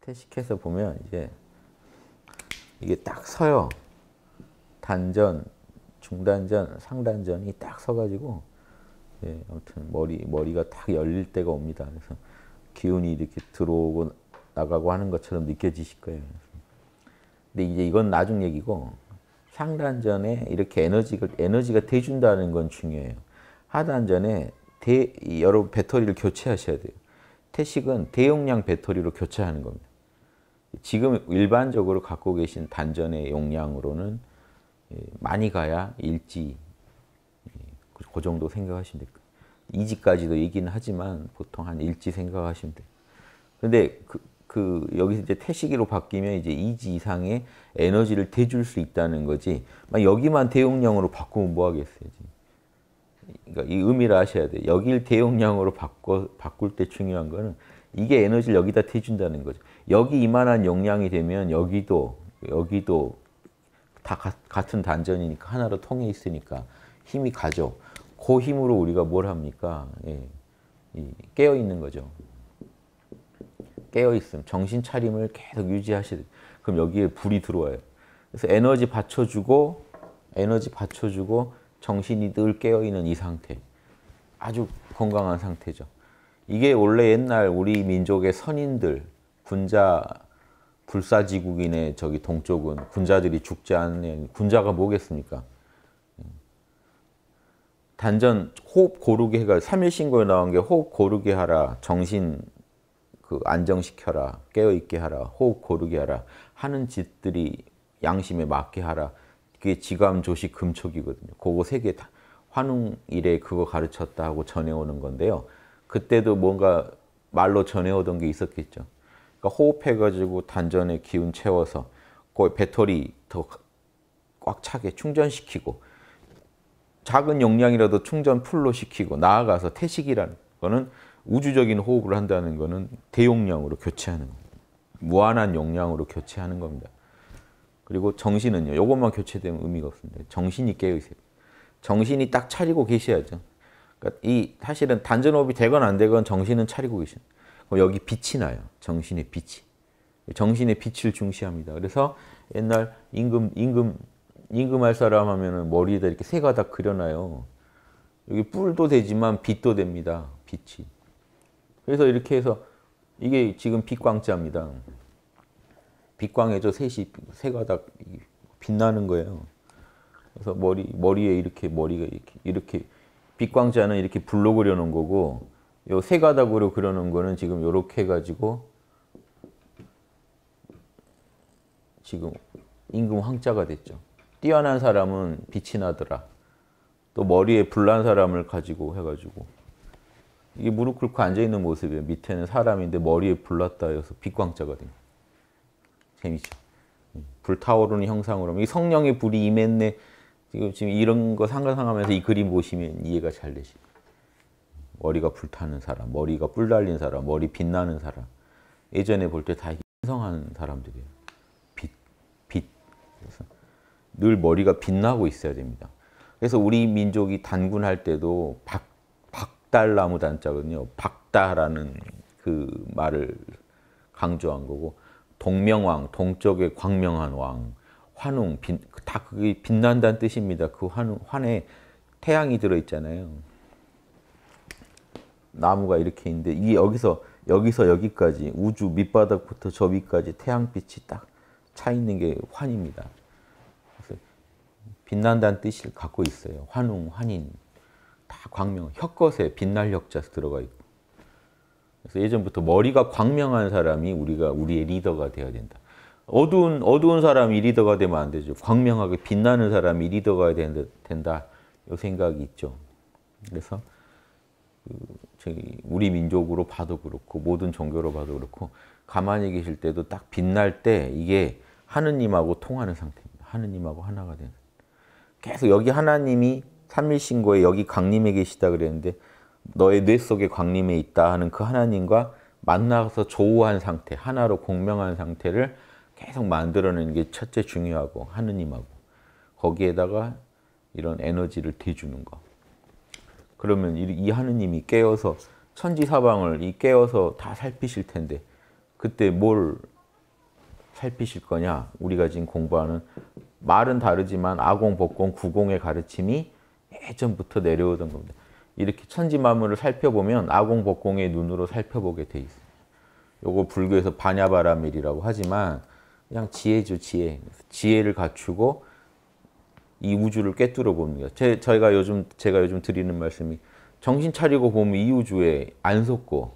태식해서 보면 이제 이게 딱 서요. 단전, 중단전, 상단전이 딱 서가지고 예, 아무튼 머리 머리가 딱 열릴 때가 옵니다. 그래서 기운이 이렇게 들어오고 나가고 하는 것처럼 느껴지실 거예요. 근데 이제 이건 나중 얘기고 상단전에 이렇게 에너지가 에너지가 돼준다는 건 중요해요. 하단전에 대, 여러 배터리를 교체하셔야 돼요. 태식은 대용량 배터리로 교체하는 겁니다. 지금 일반적으로 갖고 계신 단전의 용량으로는 예, 많이 가야 일지 예, 그 정도 생각하시면 돼요. 이지까지도 얘기는 하지만 보통 한 일지 생각하시면 돼요. 근데 그, 그 여기서 이제 태식으로 바뀌면 이제 이지 이상의 에너지를 대줄 수 있다는 거지. 여기만 대용량으로 바꾸면 뭐 하겠어요. 지금. 그러니까 이 의미를 아셔야 돼요. 여길 대용량으로 바꿔, 바꿀 때 중요한 거는 이게 에너지를 여기다 태준다는 거죠. 여기 이만한 용량이 되면 여기도 여기도 다 가, 같은 단전이니까 하나로 통해 있으니까 힘이 가죠. 그 힘으로 우리가 뭘 합니까? 예. 깨어 있는 거죠. 깨어 있음, 정신 차림을 계속 유지하시. 그럼 여기에 불이 들어와요. 그래서 에너지 받쳐주고 에너지 받쳐주고 정신이 늘 깨어있는 이 상태. 아주 건강한 상태죠. 이게 원래 옛날 우리 민족의 선인들, 군자, 불사지국인의 저기 동쪽은 군자들이 죽지 않는 군자가 뭐겠습니까? 단전 호흡 고르게 해가 3일신고에 나온 게 호흡 고르게 하라, 정신 그 안정시켜라, 깨어있게 하라, 호흡 고르게 하라 하는 짓들이 양심에 맞게 하라 그게 지감, 조식, 금촉이거든요. 그거 세 개 다 환웅일에 그거 가르쳤다 하고 전해오는 건데요. 그때도 뭔가 말로 전해오던 게 있었겠죠. 그러니까 호흡해가지고 단전에 기운 채워서 그 배터리 더 꽉 차게 충전시키고 작은 용량이라도 충전 풀로 시키고 나아가서 태식이라는 거는 우주적인 호흡을 한다는 거는 대용량으로 교체하는 겁니다. 무한한 용량으로 교체하는 겁니다. 그리고 정신은요. 이것만 교체되면 의미가 없습니다. 정신이 깨어있어요. 정신이 딱 차리고 계셔야죠. 그러니까 이 사실은 단전호흡이 되건 안 되건 정신은 차리고 계신. 그 여기 빛이 나요. 정신의 빛이. 정신의 빛을 중시합니다. 그래서 옛날 임금 임금 임금할 사람 하면은 머리에다 이렇게 세 가닥 그려놔요. 여기 뿔도 되지만 빛도 됩니다. 빛이. 그래서 이렇게 해서 이게 지금 빛광자입니다. 빛광에도 셋이 세 가닥 빛나는 거예요. 그래서 머리 머리에 이렇게 머리가 이렇게 이렇게 빛광자는 이렇게 불로 그려놓은 거고 요 세 가닥으로 그려놓은 거는 지금 요렇게 해가지고 지금 임금 황자가 됐죠. 뛰어난 사람은 빛이 나더라. 또 머리에 불난 사람을 가지고 해가지고 이게 무릎 꿇고 앉아있는 모습이에요. 밑에는 사람인데 머리에 불났다 해서 빛광자가 됩니다. 재밌죠. 음, 불타오르는 형상으로. 이 성령의 불이 임했네. 지금, 지금 이런 거 상상하면서 이 그림 보시면 이해가 잘 되시죠. 머리가 불타는 사람, 머리가 뿔 달린 사람, 머리 빛나는 사람. 예전에 볼 때다 신성한 사람들이에요. 빛, 빛. 그래서 늘 머리가 빛나고 있어야 됩니다. 그래서 우리 민족이 단군할 때도 박, 박달나무 단자거든요. 박다라는 그 말을 강조한 거고 동명왕, 동쪽의 광명한 왕, 환웅, 빛, 다 그게 빛난다는 뜻입니다. 그 환, 환에 태양이 들어있잖아요. 나무가 이렇게 있는데 이 여기서 여기서 여기까지 우주 밑바닥부터 저 위까지 태양빛이 딱 차 있는 게 환입니다. 빛난다는 뜻을 갖고 있어요. 환웅, 환인 다 광명, 혁것에 빛날 혁자 들어가 있고 그래서 예전부터 머리가 광명한 사람이 우리가 우리의 리더가 돼야 된다. 어두운 어두운 사람이 리더가 되면 안 되죠. 광명하게 빛나는 사람이 리더가 된다. 된다. 이 생각이 있죠. 그래서 그 우리 민족으로 봐도 그렇고 모든 종교로 봐도 그렇고 가만히 계실 때도 딱 빛날 때 이게 하느님하고 통하는 상태입니다. 하느님하고 하나가 되는. 계속 여기 하나님이 삼일신고에 여기 강림에 계시다 그랬는데 너의 뇌 속에 광림에 있다 하는 그 하나님과 만나서 조우한 상태, 하나로 공명한 상태를 계속 만들어내는 게 첫째 중요하고 하느님하고 거기에다가 이런 에너지를 대주는 거. 그러면 이 하느님이 깨어서 천지사방을 이 깨어서 다 살피실 텐데 그때 뭘 살피실 거냐? 우리가 지금 공부하는 말은 다르지만 아공, 법공, 구공의 가르침이 예전부터 내려오던 겁니다. 이렇게 천지 만물을 살펴보면 아공복공의 눈으로 살펴보게 돼 있어요. 요거 불교에서 반야바라밀이라고 하지만 그냥 지혜죠, 지혜. 지혜를 갖추고 이 우주를 꿰뚫어 봅니다. 제, 저희가 요즘 제가 요즘 드리는 말씀이 정신 차리고 보면 이 우주에 안 속고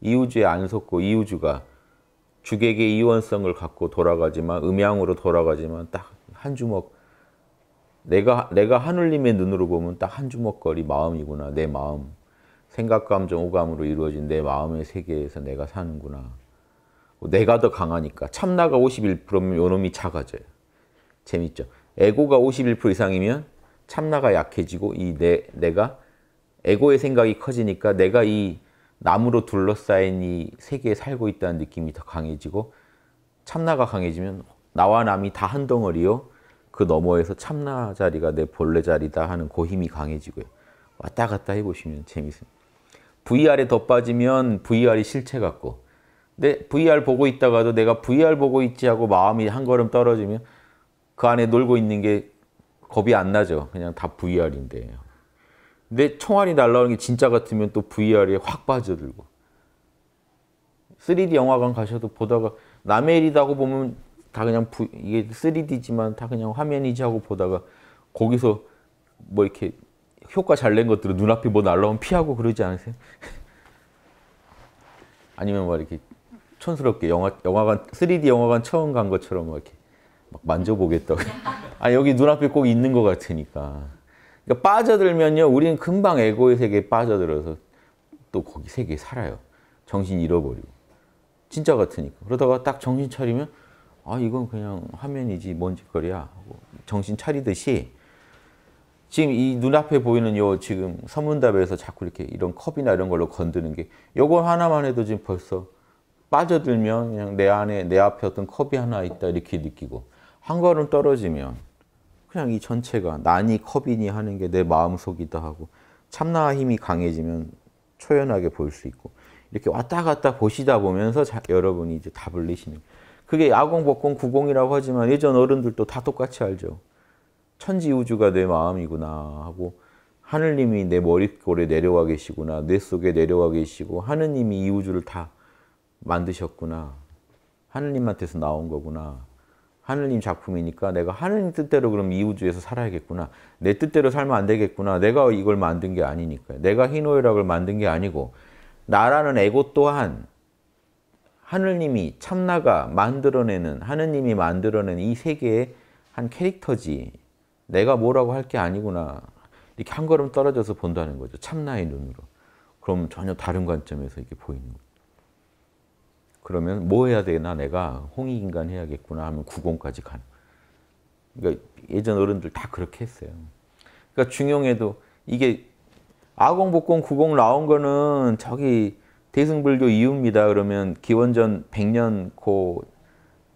이 우주에 안 속고 이 우주가 주객의 이원성을 갖고 돌아가지만 음양으로 돌아가지만 딱 한 주먹 내가 내가 하늘님의 눈으로 보면 딱 한 주먹거리 마음이구나. 내 마음. 생각, 감정, 오감으로 이루어진 내 마음의 세계에서 내가 사는구나. 내가 더 강하니까. 참나가 51%면 요놈이 작아져요. 재밌죠? 에고가 51% 이상이면 참나가 약해지고 이 내, 내가 에고의 생각이 커지니까 내가 이 나무로 둘러싸인 이 세계에 살고 있다는 느낌이 더 강해지고 참나가 강해지면 나와 남이 다 한 덩어리요. 그 너머에서 참나 자리가 내 본래 자리다 하는 고그 힘이 강해지고요. 왔다 갔다 해보시면 재밌습니다. VR에 더 빠지면 VR이 실체 같고 근데 VR 보고 있다가도 내가 VR 보고 있지 하고 마음이 한 걸음 떨어지면 그 안에 놀고 있는 게 겁이 안 나죠. 그냥 다 VR인데. 근데 총알이 날라오는 게 진짜 같으면 또 VR에 확 빠져들고 3D 영화관 가셔도 보다가 남의 일이다고 보면 다 그냥 부, 이게 3D지만 다 그냥 화면이지 하고 보다가 거기서 뭐 이렇게 효과 잘 낸 것들은 눈앞에 뭐 날라오면 피하고 그러지 않으세요? 아니면 막 뭐 이렇게 촌스럽게 영화 영화관 3D 영화관 처음 간 것처럼 막 뭐 이렇게 막 만져보겠다고. 아 여기 눈앞에 꼭 있는 것 같으니까. 그러니까 빠져들면요, 우리는 금방 에고의 세계에 빠져들어서 또 거기 세계에 살아요. 정신 잃어버리고 진짜 같으니까. 그러다가 딱 정신 차리면 아 이건 그냥 화면이지 뭔 짓거리야 하고 정신 차리듯이 지금 이 눈앞에 보이는 요 지금 서문답에서 자꾸 이렇게 이런 컵이나 이런 걸로 건드는 게 요거 하나만 해도 지금 벌써 빠져들면 그냥 내 안에 내 앞에 어떤 컵이 하나 있다 이렇게 느끼고 한 걸음 떨어지면 그냥 이 전체가 난이 컵이니 하는 게 내 마음속이다 하고 참나 힘이 강해지면 초연하게 볼 수 있고 이렇게 왔다 갔다 보시다 보면서 자, 여러분이 이제 답을 내시는 그게 야공, 복공, 구공이라고 하지만 예전 어른들도 다 똑같이 알죠. 천지 우주가 내 마음이구나 하고 하늘님이 내 머릿골에 내려와 계시구나 뇌 속에 내려와 계시고 하느님이 이 우주를 다 만드셨구나 하느님한테서 나온 거구나 하느님 작품이니까 내가 하느님 뜻대로 그럼 이 우주에서 살아야겠구나 내 뜻대로 살면 안 되겠구나 내가 이걸 만든 게 아니니까 내가 희노애락을 만든 게 아니고 나라는 에고 또한 하느님이 참나가 만들어내는 하느님이 만들어낸 이 세계의 한 캐릭터지 내가 뭐라고 할 게 아니구나 이렇게 한 걸음 떨어져서 본다는 거죠 참나의 눈으로 그럼 전혀 다른 관점에서 이렇게 보이는 거죠 그러면 뭐 해야 되나 내가 홍익인간 해야겠구나 하면 구공까지 가는 그러니까 예전 어른들 다 그렇게 했어요 그러니까 중용에도 이게 아공복공 구공 나온 거는 저기 대승불교 이후입니다. 그러면 기원전 100년 고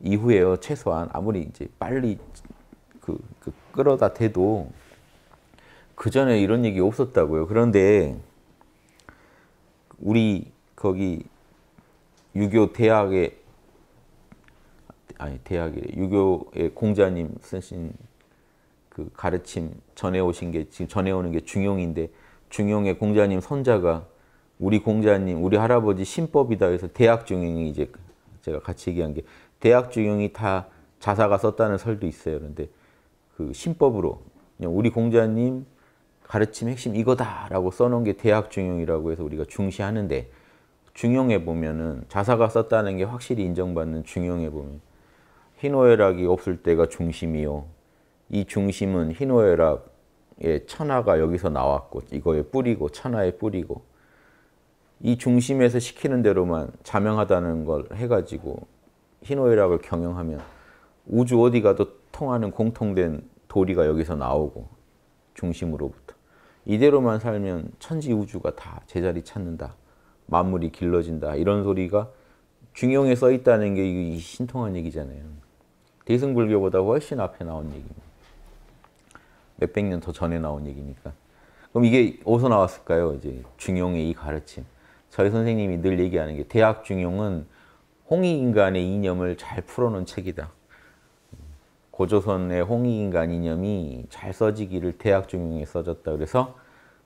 이후에요. 최소한 아무리 이제 빨리 그, 그 끌어다 대도 그 전에 이런 얘기 없었다고요. 그런데 우리 거기 유교 대학에 아니 대학에 유교의 공자님 쓰신 그 가르침 전해 오신 게 지금 전해 오는 게 중용인데 중용의 공자님 선자가 우리 공자님, 우리 할아버지 신법이다 해서 대학 중용이 이제 제가 같이 얘기한 게 대학 중용이 다 자사가 썼다는 설도 있어요. 그런데 그 신법으로 그냥 우리 공자님 가르침 핵심 이거다라고 써놓은 게 대학 중용이라고 해서 우리가 중시하는데 중용에 보면은 자사가 썼다는 게 확실히 인정받는 중용에 보면 희노애락이 없을 때가 중심이요. 이 중심은 희노애락의 천하가 여기서 나왔고 이거의 뿌리고 천하의 뿌리고 이 중심에서 시키는 대로만 자명하다는 걸 해가지고 희노애락을 경영하면 우주 어디 가도 통하는 공통된 도리가 여기서 나오고 중심으로부터 이대로만 살면 천지 우주가 다 제자리 찾는다 만물이 길러진다 이런 소리가 중용에 써 있다는 게 이 신통한 얘기잖아요 대승불교보다 훨씬 앞에 나온 얘기입니다 몇백 년 더 전에 나온 얘기니까 그럼 이게 어디서 나왔을까요 이제 중용의 이 가르침 저희 선생님이 늘 얘기하는 게 대학 중용은 홍익인간의 이념을 잘 풀어놓은 책이다. 고조선의 홍익인간 이념이 잘 써지기를 대학 중용에 써졌다. 그래서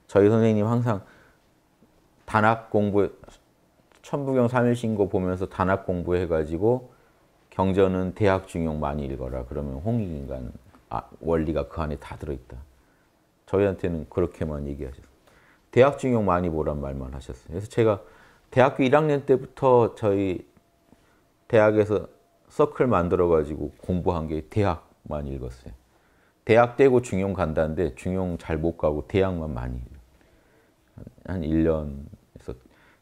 저희 선생님 항상 단학 공부, 천부경 삼일신고 보면서 단학 공부해가지고 경전은 대학 중용 많이 읽어라. 그러면 홍익인간 아, 원리가 그 안에 다 들어있다. 저희한테는 그렇게만 얘기하셨어요. 대학 중용 많이 보란 말만 하셨어요. 그래서 제가 대학교 1학년 때부터 저희 대학에서 서클 만들어가지고 공부한 게 대학만 읽었어요. 대학 떼고 중용 간다는데 중용 잘 못 가고 대학만 많이 한 1년에서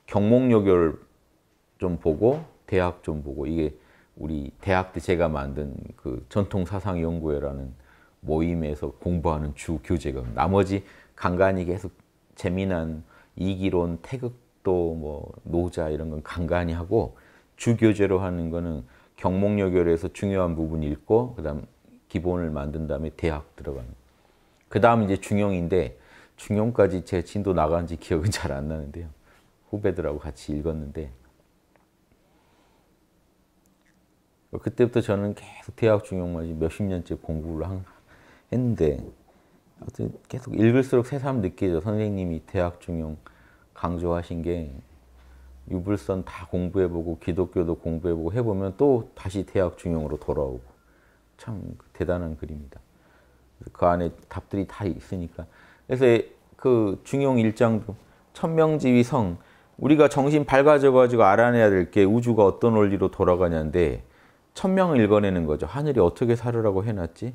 경목여교좀 보고 대학 좀 보고 이게 우리 대학 때 제가 만든 그 전통사상연구회라는 모임에서 공부하는 주 교재가 나머지 간간히 계속 재미난 이기론, 태극도, 뭐 노자 이런 건 간간히 하고 주교제로 하는 거는 경목여결에서 중요한 부분 읽고 그다음 기본을 만든 다음에 대학 들어가는. 그다음 이제 중용인데 중용까지 제 진도 나간지 기억은 잘 안 나는데요. 후배들하고 같이 읽었는데 그때부터 저는 계속 대학 중용만 몇십 년째 공부를 한, 했는데 아무튼 계속 읽을수록 새삼 느끼죠. 선생님이 대학 중용 강조하신 게 유불선 다 공부해보고 기독교도 공부해보고 해보면 또 다시 대학 중용으로 돌아오고 참 대단한 글입니다. 그 안에 답들이 다 있으니까 그래서 그 중용 일장도 천명지위 성 우리가 정신 밝아져가지고 알아내야 될 게 우주가 어떤 원리로 돌아가냐인데 천명을 읽어내는 거죠. 하늘이 어떻게 살으라고 해놨지?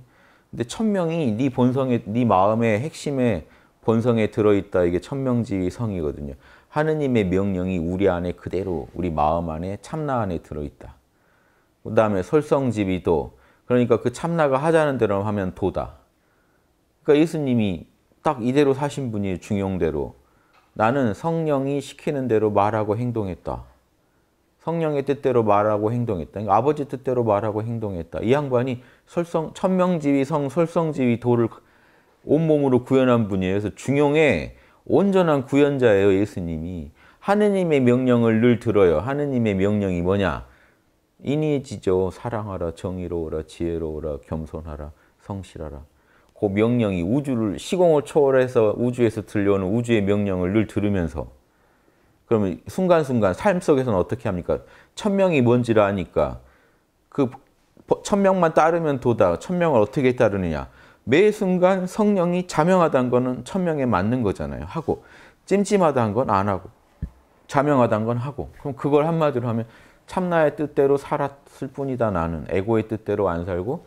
근데 천명이 네 본성에, 네 마음의 핵심에 본성에 들어있다. 이게 천명지 성이거든요. 하느님의 명령이 우리 안에 그대로 우리 마음 안에 참나 안에 들어있다. 그 다음에 설성지비도 그러니까 그 참나가 하자는 대로 하면 도다. 그러니까 예수님이 딱 이대로 사신 분이 중용대로 나는 성령이 시키는 대로 말하고 행동했다. 성령의 뜻대로 말하고 행동했다. 그러니까 아버지 뜻대로 말하고 행동했다. 이 양반이 설성 천명지위 성 설성지위 도를 온몸으로 구현한 분이에요. 그래서 중용의 온전한 구현자예요. 예수님이 하느님의 명령을 늘 들어요. 하느님의 명령이 뭐냐? 인이지죠. 사랑하라, 정의로우라, 지혜로우라, 겸손하라, 성실하라. 그 명령이 우주를 시공을 초월해서 우주에서 들려오는 우주의 명령을 늘 들으면서 그러면 순간순간 삶 속에서는 어떻게 합니까? 천명이 뭔지를 아니까 그 천명만 따르면 도다. 천명을 어떻게 따르느냐. 매 순간 성령이 자명하다는 거는 천명에 맞는 거잖아요. 하고 찜찜하다는 건 안 하고 자명하다는 건 하고 그럼 그걸 한마디로 하면 참나의 뜻대로 살았을 뿐이다 나는 에고의 뜻대로 안 살고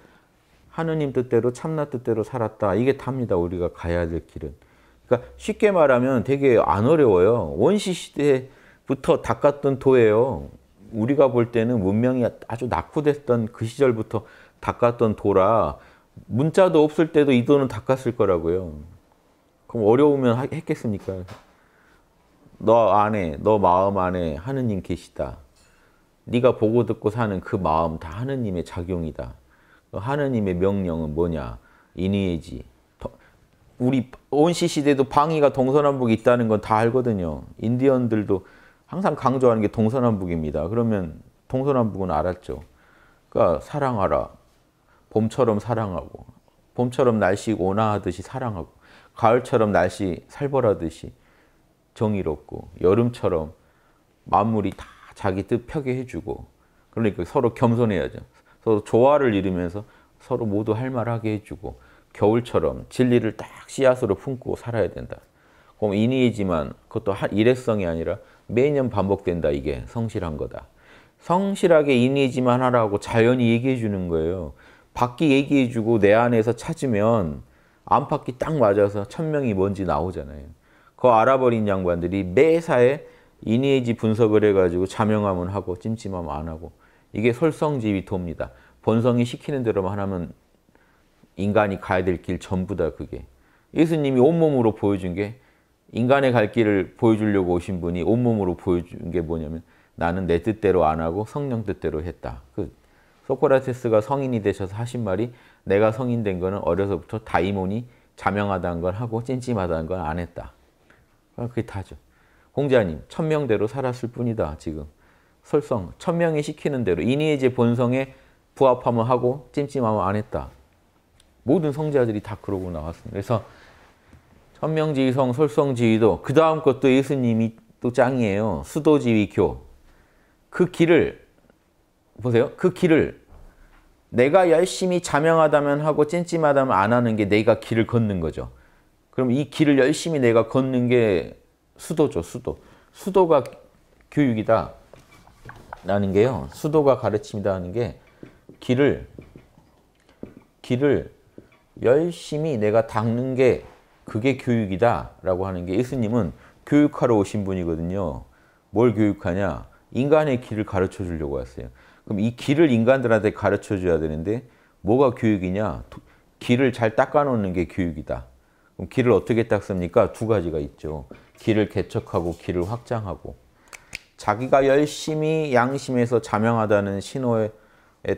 하느님 뜻대로 참나 뜻대로 살았다. 이게 답니다. 우리가 가야 될 길은. 그러니까 쉽게 말하면 되게 안 어려워요. 원시 시대부터 닦았던 도예요. 우리가 볼 때는 문명이 아주 낙후됐던 그 시절부터 닦았던 도라 문자도 없을 때도 이 도는 닦았을 거라고요. 그럼 어려우면 했겠습니까? 너 안에, 너 마음 안에 하느님 계시다. 네가 보고 듣고 사는 그 마음 다 하느님의 작용이다. 그 하느님의 명령은 뭐냐? 인의지 우리 온시 시대도 방위가 동서남북에 있다는 건 다 알거든요. 인디언들도 항상 강조하는 게 동서남북입니다. 그러면 동서남북은 알았죠. 그러니까 사랑하라. 봄처럼 사랑하고 봄처럼 날씨 온화하듯이 사랑하고 가을처럼 날씨 살벌하듯이 정의롭고 여름처럼 만물이 다 자기 뜻 펴게 해주고 그러니까 서로 겸손해야죠. 서로 조화를 이루면서 서로 모두 할 말하게 해주고 겨울처럼 진리를 딱 씨앗으로 품고 살아야 된다. 그럼 인이이지만 그것도 일회성이 아니라 매년 반복된다 이게 성실한 거다. 성실하게 인이지만 하라고 자연이 얘기해 주는 거예요. 밖이 얘기해 주고 내 안에서 찾으면 안팎이 딱 맞아서 천명이 뭔지 나오잖아요. 그 알아버린 양반들이 매사에 이니에지 분석을 해가지고 자명함은 하고 찜찜함 안 하고 이게 설성지위토입니다. 본성이 시키는 대로만 하면 인간이 가야 될 길 전부 다 그게. 예수님이 온몸으로 보여준 게 인간의 갈 길을 보여주려고 오신 분이 온몸으로 보여준 게 뭐냐면 나는 내 뜻대로 안 하고 성령 뜻대로 했다. 그 소크라테스가 성인이 되셔서 하신 말이 내가 성인된 거는 어려서부터 다이몬이 자명하다는 걸 하고 찜찜하다는 걸 안 했다. 그게 다죠. 홍자님, 천명대로 살았을 뿐이다, 지금. 설성, 천명이 시키는 대로, 인의의 본성에 부합하면 하고 찜찜하면 안 했다. 모든 성자들이 다 그러고 나왔습니다. 그래서 천명지성, 설성지위도 그 다음 것도 예수님이 또 짱이에요. 수도지위교. 그 길을 보세요. 그 길을 내가 열심히 자명하다면 하고 찜찜하다면 안 하는 게 내가 길을 걷는 거죠. 그럼 이 길을 열심히 내가 걷는 게 수도죠. 수도. 수도가 교육이다. 라는 게요. 수도가 가르침이다 하는 게 길을 길을 열심히 내가 닦는 게 그게 교육이다라고 하는 게 예수님은 교육하러 오신 분이거든요. 뭘 교육하냐? 인간의 길을 가르쳐 주려고 왔어요. 그럼 이 길을 인간들한테 가르쳐 줘야 되는데 뭐가 교육이냐? 길을 잘 닦아 놓는 게 교육이다. 그럼 길을 어떻게 닦습니까? 두 가지가 있죠. 길을 개척하고 길을 확장하고 자기가 열심히 양심에서 자명하다는 신호에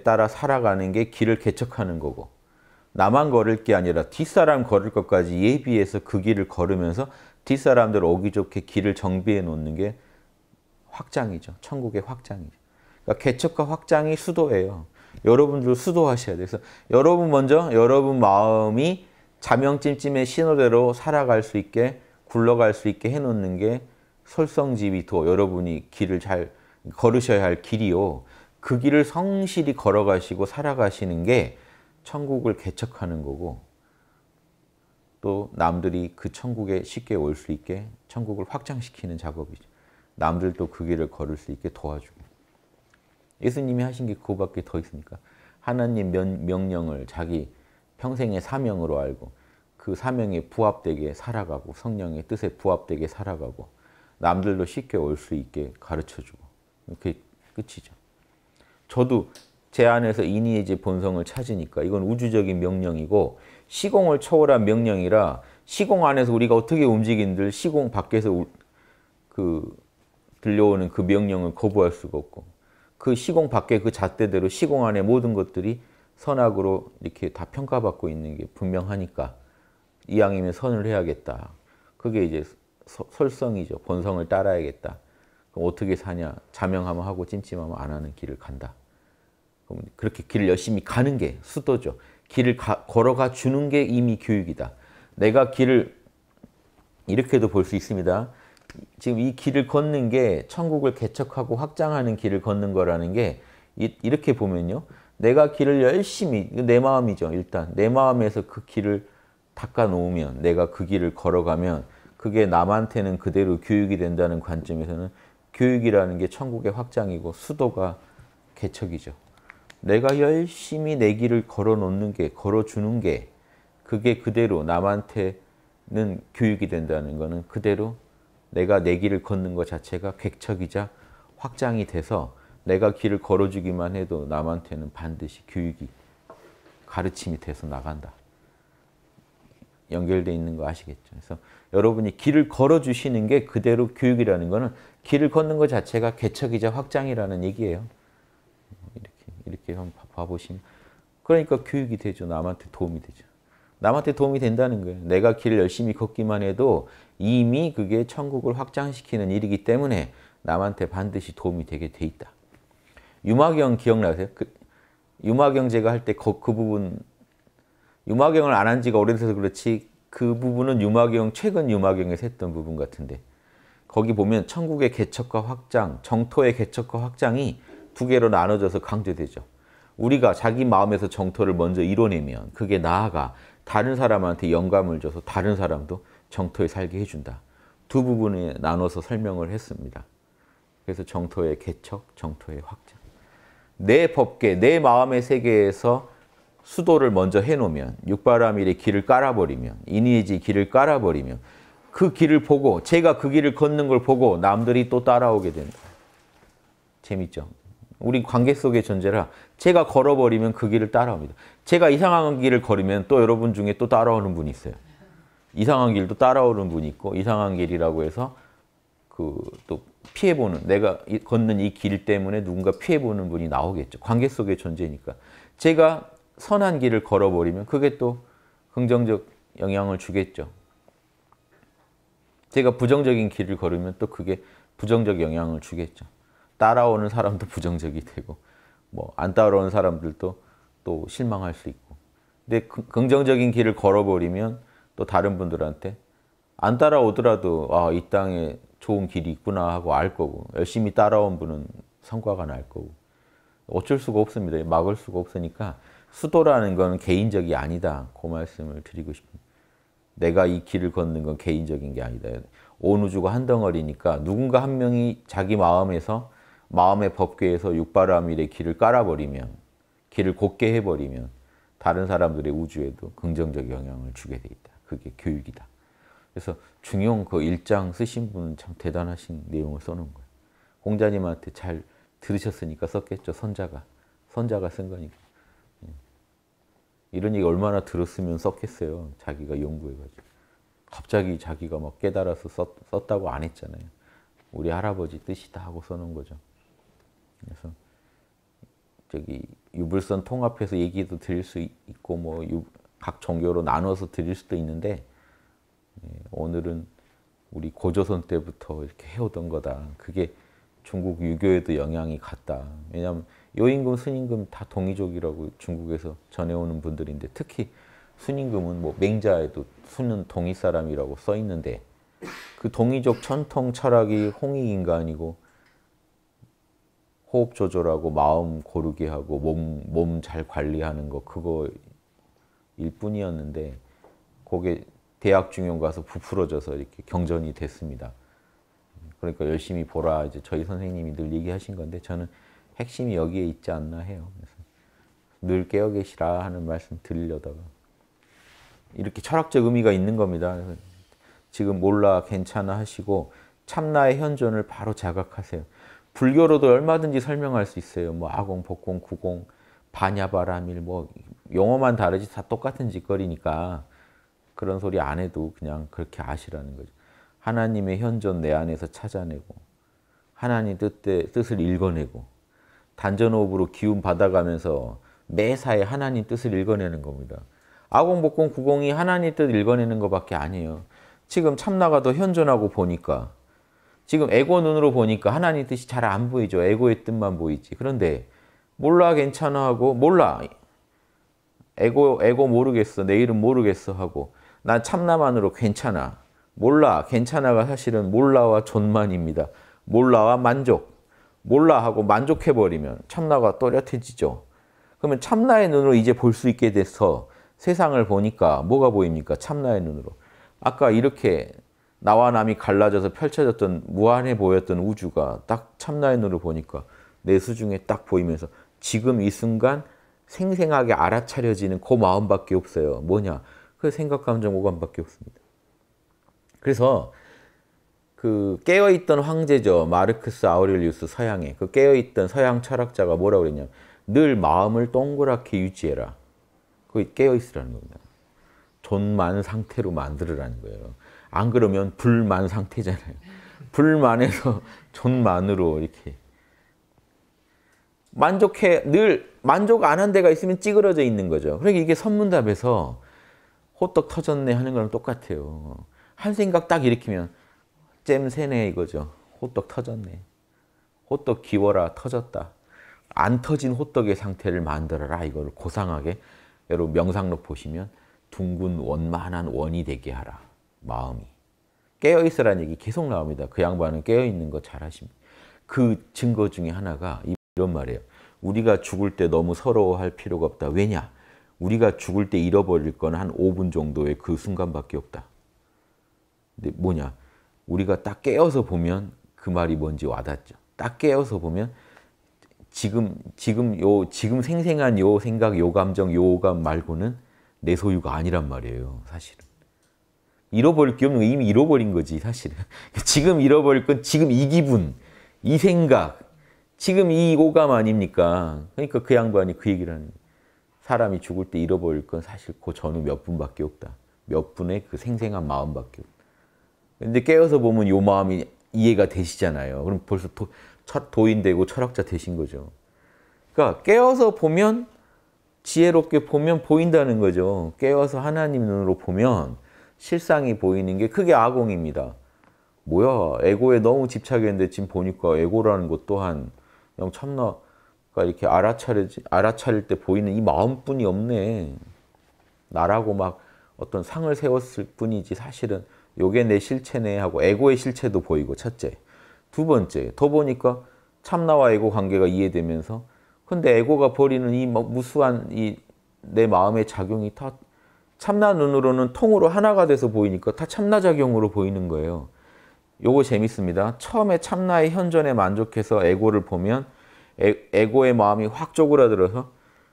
따라 살아가는 게 길을 개척하는 거고 나만 걸을 게 아니라 뒷사람 걸을 것까지 예비해서 그 길을 걸으면서 뒷사람들 오기 좋게 길을 정비해 놓는 게 확장이죠. 천국의 확장이죠. 그러니까 개척과 확장이 수도예요. 여러분들 수도하셔야 돼서 여러분 먼저 여러분 마음이 자명찜찜의 신호대로 살아갈 수 있게 굴러갈 수 있게 해놓는 게 설성지위도 여러분이 길을 잘 걸으셔야 할 길이요. 그 길을 성실히 걸어가시고 살아가시는 게 천국을 개척하는 거고 또 남들이 그 천국에 쉽게 올 수 있게 천국을 확장시키는 작업이죠. 남들도 그 길을 걸을 수 있게 도와주고 예수님이 하신 게 그거밖에 더 있으니까 하나님 명령을 자기 평생의 사명으로 알고 그 사명에 부합되게 살아가고 성령의 뜻에 부합되게 살아가고 남들도 쉽게 올 수 있게 가르쳐주고 그게 끝이죠. 저도 제 안에서 이니의제 본성을 찾으니까 이건 우주적인 명령이고 시공을 초월한 명령이라 시공 안에서 우리가 어떻게 움직인들 시공 밖에서 우, 그 들려오는 그 명령을 거부할 수가 없고 그 시공 밖의 그 잣대대로 시공 안에 모든 것들이 선악으로 이렇게 다 평가받고 있는 게 분명하니까 이왕이면 선을 해야겠다. 그게 이제 서, 설성이죠. 본성을 따라야겠다. 그럼 어떻게 사냐? 자명함을 하고 찜찜함을안 하는 길을 간다. 그렇게 길을 열심히 가는 게 수도죠. 길을 가, 걸어가 주는 게 이미 교육이다. 내가 길을 이렇게도 볼 수 있습니다. 지금 이 길을 걷는 게 천국을 개척하고 확장하는 길을 걷는 거라는 게 이, 이렇게 보면요. 내가 길을 열심히 내 마음이죠. 일단 내 마음에서 그 길을 닦아 놓으면 내가 그 길을 걸어가면 그게 남한테는 그대로 교육이 된다는 관점에서는 교육이라는 게 천국의 확장이고 수도가 개척이죠. 내가 열심히 내 길을 걸어놓는 게, 걸어주는 게 그게 그대로 남한테는 교육이 된다는 거는 그대로 내가 내 길을 걷는 것 자체가 객척이자 확장이 돼서 내가 길을 걸어주기만 해도 남한테는 반드시 교육이 가르침이 돼서 나간다. 연결돼 있는 거 아시겠죠? 그래서 여러분이 길을 걸어주시는 게 그대로 교육이라는 거는 길을 걷는 것 자체가 개척이자 확장이라는 얘기예요. 이렇게 한번 봐보시면 그러니까 교육이 되죠. 남한테 도움이 되죠. 남한테 도움이 된다는 거예요. 내가 길을 열심히 걷기만 해도 이미 그게 천국을 확장시키는 일이기 때문에 남한테 반드시 도움이 되게 돼 있다. 유마경 기억나세요? 그, 유마경 제가 할 때그 그 부분 유마경을 안 한 지가 오래돼서 그렇지 그 부분은 유마경 최근 유마경에서 했던 부분 같은데 거기 보면 천국의 개척과 확장, 정토의 개척과 확장이 두 개로 나눠져서 강제되죠. 우리가 자기 마음에서 정토를 먼저 이뤄내면 그게 나아가 다른 사람한테 영감을 줘서 다른 사람도 정토에 살게 해준다. 두 부분에 나눠서 설명을 했습니다. 그래서 정토의 개척, 정토의 확장. 내 법계, 내 마음의 세계에서 수도를 먼저 해놓으면 육바라밀의 길을 깔아버리면 이니에지 길을 깔아버리면 그 길을 보고 제가 그 길을 걷는 걸 보고 남들이 또 따라오게 된다. 재밌죠? 우리 관계 속의 존재라 제가 걸어버리면 그 길을 따라옵니다. 제가 이상한 길을 걸으면 또 여러분 중에 또 따라오는 분이 있어요. 이상한 길도 따라오는 분이 있고 이상한 길이라고 해서 그 또 피해보는 내가 걷는 이 길 때문에 누군가 피해보는 분이 나오겠죠. 관계 속의 존재니까. 제가 선한 길을 걸어버리면 그게 또 긍정적 영향을 주겠죠. 제가 부정적인 길을 걸으면 또 그게 부정적 영향을 주겠죠. 따라오는 사람도 부정적이 되고 뭐 안 따라오는 사람들도 또 실망할 수 있고 근데 긍정적인 길을 걸어버리면 또 다른 분들한테 안 따라오더라도 아, 이 땅에 좋은 길이 있구나 하고 알 거고 열심히 따라온 분은 성과가 날 거고 어쩔 수가 없습니다. 막을 수가 없으니까 수도라는 건 개인적이 아니다. 그 말씀을 드리고 싶습니다. 내가 이 길을 걷는 건 개인적인 게 아니다. 온 우주가 한 덩어리니까 누군가 한 명이 자기 마음에서 마음의 법궤에서 육바라밀의 길을 깔아버리면 길을 곧게 해버리면 다른 사람들의 우주에도 긍정적 영향을 주게 돼 있다. 그게 교육이다. 그래서 중용 그 일장 쓰신 분은 참 대단하신 내용을 써놓은 거예요. 공자님한테 잘 들으셨으니까 썼겠죠. 선자가. 선자가 쓴 거니까. 예. 이런 얘기 얼마나 들었으면 썼겠어요. 자기가 연구해가지고. 갑자기 자기가 막 깨달아서 썼, 썼다고 안 했잖아요. 우리 할아버지 뜻이다 하고 써놓은 거죠. 그래서 저기 유불선 통합해서 얘기도 드릴 수 있고 뭐각 종교로 나눠서 드릴 수도 있는데 예, 오늘은 우리 고조선 때부터 이렇게 해오던 거다. 그게 중국 유교에도 영향이 갔다. 왜냐하면 요임금, 순임금 다 동이족이라고 중국에서 전해오는 분들인데 특히 순임금은 뭐 맹자에도 순은 동이 사람이라고 써 있는데 그 동이족 전통 철학이 홍익인간이고 호흡 조절하고 마음 고르게 하고 몸 몸 잘 관리하는 거 그거 일 뿐이었는데 그게 대학 중용 가서 부풀어져서 이렇게 경전이 됐습니다. 그러니까 열심히 보라 이제 저희 선생님이 늘 얘기하신 건데 저는 핵심이 여기에 있지 않나 해요. 늘 깨어 계시라 하는 말씀 드리려다가 이렇게 철학적 의미가 있는 겁니다. 지금 몰라 괜찮아 하시고 참나의 현존을 바로 자각하세요. 불교로도 얼마든지 설명할 수 있어요. 뭐 아공, 복공, 구공, 반야바라밀 뭐 용어만 다르지 다 똑같은 짓거리니까 그런 소리 안 해도 그냥 그렇게 아시라는 거죠. 하나님의 현존 내 안에서 찾아내고 하나님 뜻대, 뜻을 읽어내고 단전호흡으로 기운 받아가면서 매사에 하나님 뜻을 읽어내는 겁니다. 아공, 복공, 구공이 하나님 뜻 읽어내는 것밖에 아니에요. 지금 참나가 더 현존하고 보니까 지금 에고 눈으로 보니까 하나님 뜻이 잘 안 보이죠. 에고의 뜻만 보이지. 그런데 몰라 괜찮아 하고 몰라 에고 에고 모르겠어 내일은 모르겠어 하고 난 참나만으로 괜찮아 몰라 괜찮아가 사실은 몰라와 존만입니다. 몰라와 만족 몰라 하고 만족해 버리면 참나가 또렷해지죠. 그러면 참나의 눈으로 이제 볼 수 있게 돼서 세상을 보니까 뭐가 보입니까? 참나의 눈으로. 아까 이렇게 나와 남이 갈라져서 펼쳐졌던 무한해 보였던 우주가 딱 참나의 눈으로 보니까 내 수중에 딱 보이면서 지금 이 순간 생생하게 알아차려지는 그 마음밖에 없어요. 뭐냐? 그 생각, 감정, 오감밖에 없습니다. 그래서 그 깨어있던 황제죠. 마르크스 아우렐리우스 서양의 그 깨어있던 서양 철학자가 뭐라고 그랬냐면 늘 마음을 동그랗게 유지해라. 그 깨어있으라는 겁니다. 존만 상태로 만들으라는 거예요. 안 그러면 불만 상태잖아요. 불만에서 존만으로 이렇게 만족해 늘 만족 안 한 데가 있으면 찌그러져 있는 거죠. 그러니까 이게 선문답에서 호떡 터졌네 하는 거랑 똑같아요. 한 생각 딱 일으키면 잼 새네 이거죠. 호떡 터졌네. 호떡 기워라 터졌다. 안 터진 호떡의 상태를 만들어라. 이걸 고상하게 여러분 명상록 보시면 둥근 원만한 원이 되게 하라. 마음이. 깨어있으라는 얘기 계속 나옵니다. 그 양반은 깨어있는 거 잘하십니다. 그 증거 중에 하나가 이런 말이에요. 우리가 죽을 때 너무 서러워할 필요가 없다. 왜냐? 우리가 죽을 때 잃어버릴 건 한 5분 정도의 그 순간밖에 없다. 근데 뭐냐? 우리가 딱 깨어서 보면 그 말이 뭔지 와닿죠. 딱 깨어서 보면 지금 지금 요 지금 생생한 요 생각, 요 감정, 요 감 말고는 내 소유가 아니란 말이에요, 사실은. 잃어버릴 게 없는 거 이미 잃어버린 거지 사실은. 지금 잃어버릴 건 지금 이 기분, 이 생각, 지금 이 오감 아닙니까? 그러니까 그 양반이 그 얘기를 하는 사람이 죽을 때 잃어버릴 건 사실 그 전후 몇 분밖에 없다. 몇 분의 그 생생한 마음밖에 없다. 근데 깨어서 보면 요 마음이 이해가 되시잖아요. 그럼 벌써 도, 첫 도인 되고 철학자 되신 거죠. 그러니까 깨어서 보면 지혜롭게 보면 보인다는 거죠. 깨어서 하나님 눈으로 보면 실상이 보이는 게크게 아공입니다. 뭐야, 에고에 너무 집착했는데 지금 보니까 에고라는 것 또한 영 참나 이렇게 알아차리지, 알아차릴 때 보이는 이 마음뿐이 없네. 나라고 막 어떤 상을 세웠을 뿐이지 사실은 요게 내 실체네 하고 에고의 실체도 보이고 첫째. 두 번째, 더 보니까 참나와 에고 관계가 이해되면서 근데 에고가 버리는 이 무수한 이 내 마음의 작용이 다 참나 눈으로는 통으로 하나가 돼서 보이니까 다 참나 작용으로 보이는 거예요. 요거 재밌습니다. 처음에 참나의 현전에 만족해서 에고를 보면 에, 고의 마음이 확 쪼그라들어서